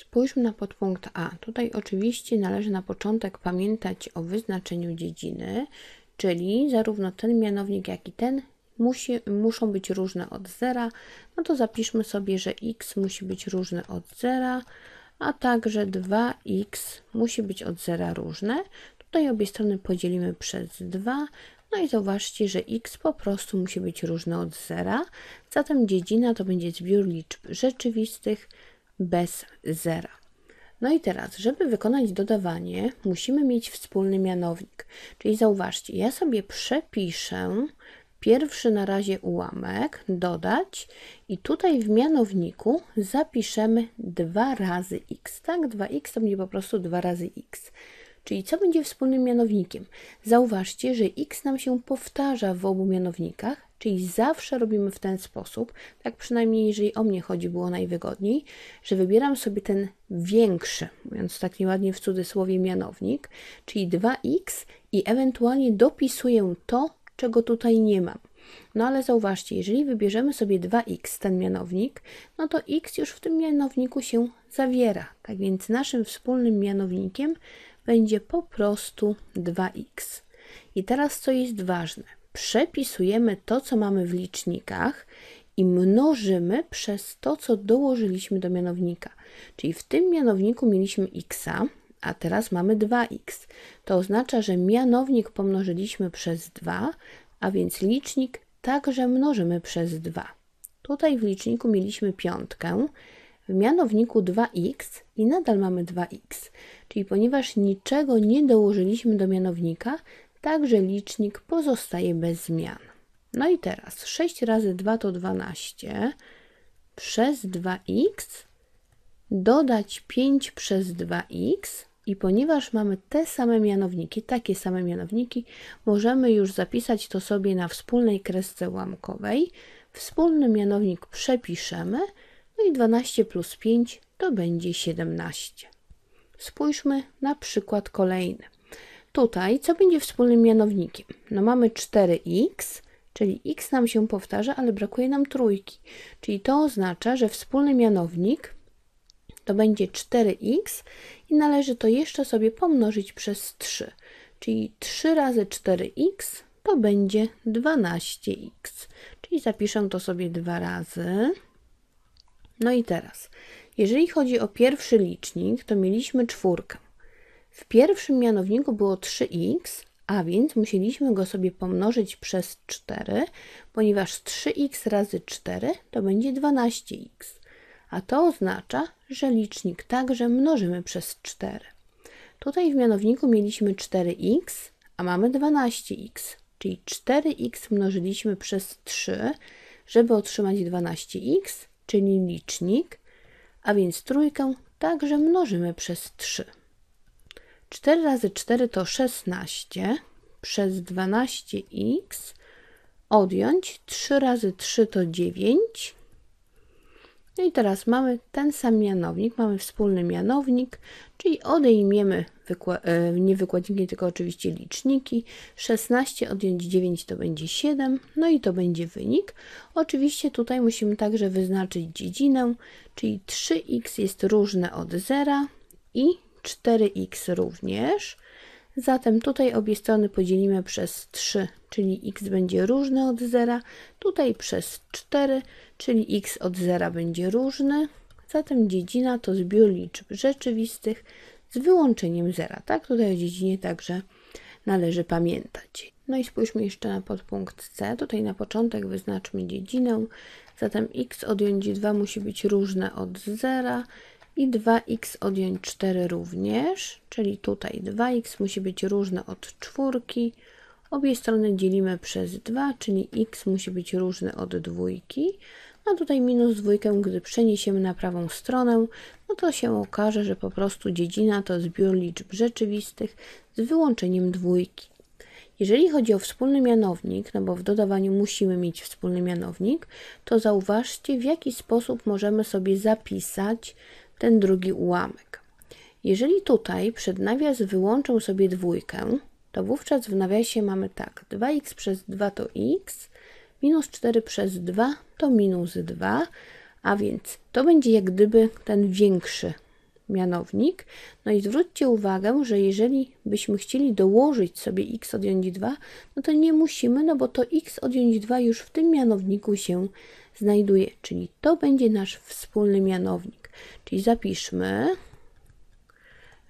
Spójrzmy na podpunkt A. Tutaj oczywiście należy na początek pamiętać o wyznaczeniu dziedziny, czyli zarówno ten mianownik, jak i ten musi, muszą być różne od zera. No to zapiszmy sobie, że x musi być różne od zera, a także 2x musi być od zera różne. Tutaj obie strony podzielimy przez 2. No i zauważcie, że x po prostu musi być różne od zera. Zatem dziedzina to będzie zbiór liczb rzeczywistych, bez zera. No i teraz, żeby wykonać dodawanie, musimy mieć wspólny mianownik. Czyli zauważcie, ja sobie przepiszę pierwszy na razie ułamek, dodać i tutaj w mianowniku zapiszemy 2 razy x, tak? 2x to będzie po prostu 2 razy x. Czyli co będzie wspólnym mianownikiem? Zauważcie, że x nam się powtarza w obu mianownikach, czyli zawsze robimy w ten sposób, tak przynajmniej jeżeli o mnie chodzi, było najwygodniej, że wybieram sobie ten większy, mówiąc tak nieładnie w cudzysłowie, mianownik, czyli 2x i ewentualnie dopisuję to, czego tutaj nie mam. No ale zauważcie, jeżeli wybierzemy sobie 2x, ten mianownik, no to x już w tym mianowniku się zawiera. Tak więc naszym wspólnym mianownikiem będzie po prostu 2x. I teraz co jest ważne? Przepisujemy to, co mamy w licznikach i mnożymy przez to, co dołożyliśmy do mianownika. Czyli w tym mianowniku mieliśmy x, a teraz mamy 2x. To oznacza, że mianownik pomnożyliśmy przez 2, a więc licznik także mnożymy przez 2. Tutaj w liczniku mieliśmy piątkę, w mianowniku 2x i nadal mamy 2x, czyli ponieważ niczego nie dołożyliśmy do mianownika, także licznik pozostaje bez zmian. No i teraz 6 razy 2 to 12 przez 2x dodać 5 przez 2x i ponieważ mamy te same mianowniki, takie same mianowniki, możemy już zapisać to sobie na wspólnej kresce łamkowej. Wspólny mianownik przepiszemy, no i 12 plus 5 to będzie 17. Spójrzmy na przykład kolejny. Tutaj co będzie wspólnym mianownikiem? No mamy 4x, czyli x nam się powtarza, ale brakuje nam trójki. Czyli to oznacza, że wspólny mianownik to będzie 4x i należy to jeszcze sobie pomnożyć przez 3. Czyli 3 razy 4x to będzie 12x. Czyli zapiszę to sobie dwa razy. No i teraz, jeżeli chodzi o pierwszy licznik, to mieliśmy czwórkę. W pierwszym mianowniku było 3x, a więc musieliśmy go sobie pomnożyć przez 4, ponieważ 3x razy 4 to będzie 12x. A to oznacza, że licznik także mnożymy przez 4. Tutaj w mianowniku mieliśmy 4x, a mamy 12x, czyli 4x mnożyliśmy przez 3, żeby otrzymać 12x, czyli licznik, a więc trójkę także mnożymy przez 3. 4 razy 4 to 16 przez 12x odjąć 3 razy 3 to 9 no i teraz mamy ten sam mianownik, mamy wspólny mianownik, czyli odejmiemy e, nie wykładniki, tylko oczywiście liczniki. 16 odjąć 9 to będzie 7, no i to będzie wynik. Oczywiście tutaj musimy także wyznaczyć dziedzinę, czyli 3x jest różne od 0 i 4x również. Zatem tutaj obie strony podzielimy przez 3, czyli x będzie różny od zera. Tutaj przez 4, czyli x od zera będzie różny. Zatem dziedzina to zbiór liczb rzeczywistych z wyłączeniem zera. Tak, tutaj o dziedzinie także należy pamiętać. No i spójrzmy jeszcze na podpunkt C. Tutaj na początek wyznaczmy dziedzinę. Zatem x odjąć 2 musi być różne od zera i 2x odjąć 4 również, czyli tutaj 2x musi być różne od czwórki. Obie strony dzielimy przez 2, czyli x musi być różne od dwójki. No tutaj minus dwójkę, gdy przeniesiemy na prawą stronę, no to się okaże, że po prostu dziedzina to zbiór liczb rzeczywistych z wyłączeniem dwójki. Jeżeli chodzi o wspólny mianownik, no bo w dodawaniu musimy mieć wspólny mianownik, to zauważcie, w jaki sposób możemy sobie zapisać ten drugi ułamek. Jeżeli tutaj przed nawias wyłączę sobie dwójkę, to wówczas w nawiasie mamy tak, 2x przez 2 to x, minus 4 przez 2 to minus 2, a więc to będzie jak gdyby ten większy mianownik. No i zwróćcie uwagę, że jeżeli byśmy chcieli dołożyć sobie x odjąć 2, no to nie musimy, no bo to x odjąć 2 już w tym mianowniku się znajduje, czyli to będzie nasz wspólny mianownik. Czyli zapiszmy,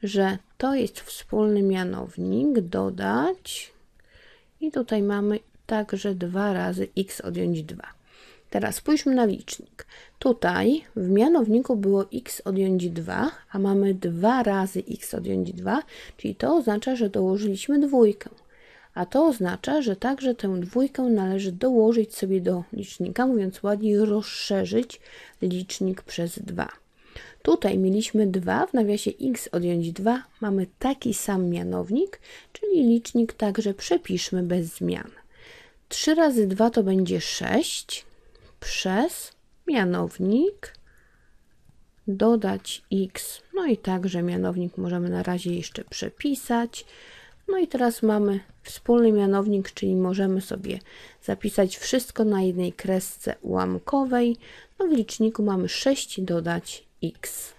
że to jest wspólny mianownik, dodać i tutaj mamy także 2 razy x odjąć 2. Teraz spójrzmy na licznik. Tutaj w mianowniku było x odjąć 2, a mamy 2 razy x odjąć 2, czyli to oznacza, że dołożyliśmy dwójkę. A to oznacza, że także tę dwójkę należy dołożyć sobie do licznika, mówiąc ładniej, rozszerzyć licznik przez 2. Tutaj mieliśmy 2, w nawiasie x odjąć 2 mamy taki sam mianownik, czyli licznik także przepiszmy bez zmian. 3 razy 2 to będzie 6 przez mianownik dodać x. No i także mianownik możemy na razie jeszcze przepisać. No i teraz mamy wspólny mianownik, czyli możemy sobie zapisać wszystko na jednej kresce ułamkowej. No w liczniku mamy 6 dodać x.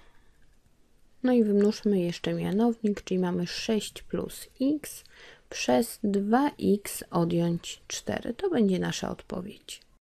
No i wymnóżmy jeszcze mianownik, czyli mamy 6 plus x przez 2x odjąć 4. To będzie nasza odpowiedź.